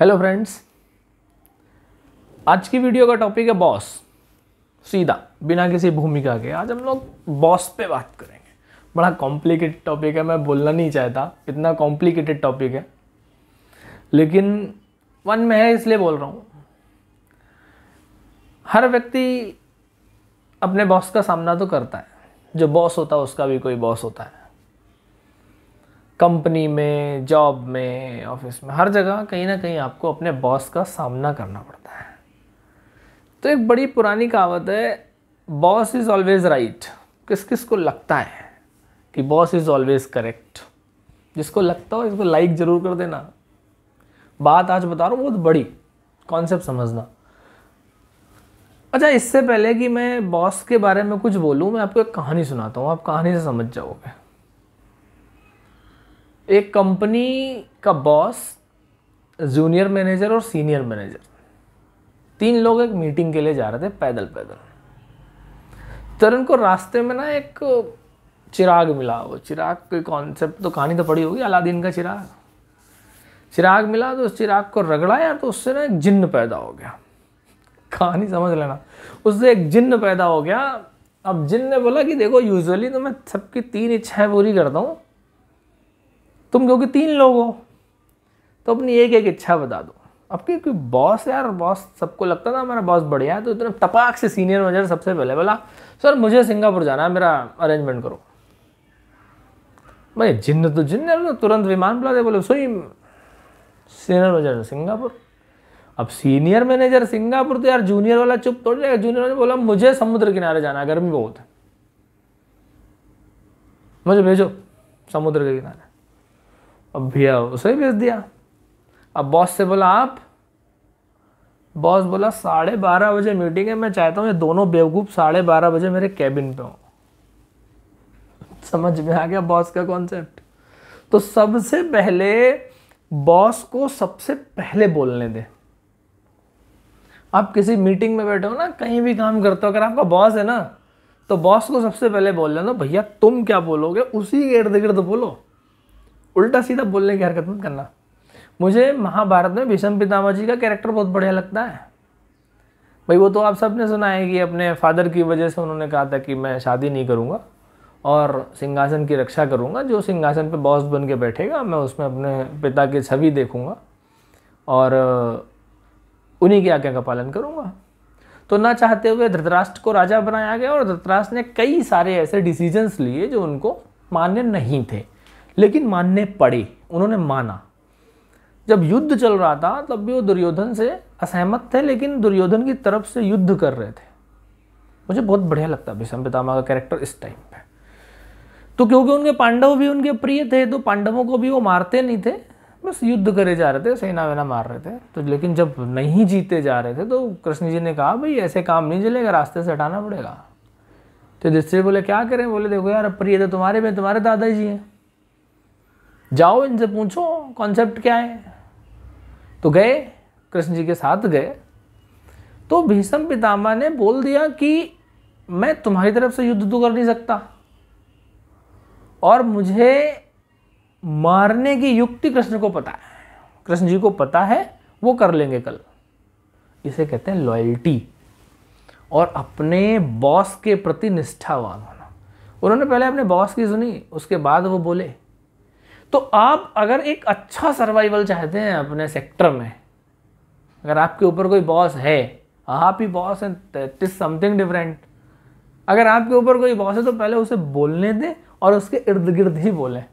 hello friends आज की video का टॉपिक है बॉस सीधा बिना किसी भूमिका के आज हम लोग बॉस पे बात करेंगे बड़ा कॉम्प्लिकेटेड टॉपिक है मैं बोलना नहीं चाहता इतना कॉम्प्लिकेटेड टॉपिक है लेकिन वन में है इसलिए बोल रहा हूँ हर व्यक्ति अपने बॉस का सामना तो करता है जो बॉस होता है उसका भी कोई बॉस होता है कंपनी में जॉब में ऑफिस में हर जगह कहीं ना कहीं आपको अपने बॉस का सामना करना पड़ता है तो एक बड़ी पुरानी कहावत है बॉस इज़ ऑलवेज़ राइट किस किस को लगता है कि बॉस इज़ ऑलवेज़ करेक्ट जिसको लगता हो इसको लाइक ज़रूर कर देना बात आज बता रहा हूँ बहुत बड़ी कॉन्सेप्ट समझना अच्छा इससे पहले कि मैं बॉस के बारे में कुछ बोलूँ मैं आपको एक कहानी सुनाता हूँ आप कहानी से समझ जाओगे एक कंपनी का बॉस जूनियर मैनेजर और सीनियर मैनेजर तीन लोग एक मीटिंग के लिए जा रहे थे पैदल पैदल तरुण को रास्ते में ना एक चिराग मिला वो चिराग कोई कॉन्सेप्ट तो कहानी तो पड़ी होगी अलादीन का चिराग चिराग मिला तो उस चिराग को रगड़ाया तो उससे ना एक जिन्न पैदा हो गया कहानी समझ लेना उससे एक जिन्न पैदा हो गया अब जिन ने बोला कि देखो यूजुअली तो मैं सबकी तीन इच्छाएं पूरी करता हूँ तुम क्योंकि तीन लोग हो तो अपनी एक एक इच्छा बता दो अब क्योंकि बॉस यार बॉस सबको लगता था हमारा बॉस बढ़िया है तो इतने तपाक से सीनियर मैनेजर सबसे पहले बोला सर मुझे सिंगापुर जाना है मेरा अरेंजमेंट करो भाई जिन्न तो जिन्न तो तुरंत विमान बुला दे बोले सोई सीनियर मैनेजर सिंगापुर अब सीनियर मैनेजर सिंगापुर तो यार जूनियर वाला चुप तोड़ जाएगा जूनियर ने बोला मुझे समुद्र किनारे जाना गर्मी बहुत है मुझे भेजो समुद्र के किनारे अब भैया उसे भेज दिया अब बॉस से बोला आप बॉस बोला साढ़े बारह बजे मीटिंग है मैं चाहता हूँ ये दोनों बेवकूफ़ साढ़े बारह बजे मेरे कैबिन पे हों समझ में आ गया बॉस का कॉन्सेप्ट तो सबसे पहले बॉस को सबसे पहले बोलने दें आप किसी मीटिंग में बैठे हो ना कहीं भी काम करते हो अगर आपका बॉस है ना तो बॉस को सबसे पहले बोल लेना भैया तुम क्या बोलोगे उसी के इर्द गिर्द बोलो उल्टा सीधा बोलने की हरकत मत करना मुझे महाभारत में भीषम पितामह जी का कैरेक्टर बहुत बढ़िया लगता है भाई वो तो आप सब ने सुना है कि अपने फादर की वजह से उन्होंने कहा था कि मैं शादी नहीं करूँगा और सिंहासन की रक्षा करूँगा जो सिंहासन पे बॉस बन के बैठेगा मैं उसमें अपने पिता की छवि देखूँगा और उन्हीं की आज्ञा का पालन करूँगा तो ना चाहते हुए धृतराष्ट्र को राजा बनाया गया और धृतराष्ट्र ने कई सारे ऐसे डिसीजंस लिए जो उनको मान्य नहीं थे लेकिन मानने पड़े उन्होंने माना जब युद्ध चल रहा था तब भी वो दुर्योधन से असहमत थे लेकिन दुर्योधन की तरफ से युद्ध कर रहे थे मुझे बहुत बढ़िया लगता है पितामा का कैरेक्टर इस टाइम पे तो क्योंकि उनके पांडव भी उनके प्रिय थे तो पांडवों को भी वो मारते नहीं थे बस युद्ध करे जा रहे थे सेना वेना मार रहे थे तो लेकिन जब नहीं जीते जा रहे थे तो कृष्ण जी ने कहा भाई ऐसे काम नहीं चलेगा रास्ते से हटाना पड़ेगा तो जिससे बोले क्या करें बोले देखो यार प्रिय तो तुम्हारे में तुम्हारे दादाजी हैं जाओ इनसे पूछो कॉन्सेप्ट क्या है तो गए कृष्ण जी के साथ गए तो भीष्म पितामह ने बोल दिया कि मैं तुम्हारी तरफ से युद्ध तो कर नहीं सकता और मुझे मारने की युक्ति कृष्ण को पता है कृष्ण जी को पता है वो कर लेंगे कल इसे कहते हैं लॉयल्टी और अपने बॉस के प्रति निष्ठावान होना उन्होंने पहले अपने बॉस की सुनी उसके बाद वो बोले तो आप अगर एक अच्छा सर्वाइवल चाहते हैं अपने सेक्टर में अगर आपके ऊपर कोई बॉस है आप ही बॉस हैं दैट इज समथिंग डिफरेंट अगर आपके ऊपर कोई बॉस है तो पहले उसे बोलने दें और उसके इर्द गिर्द ही बोलें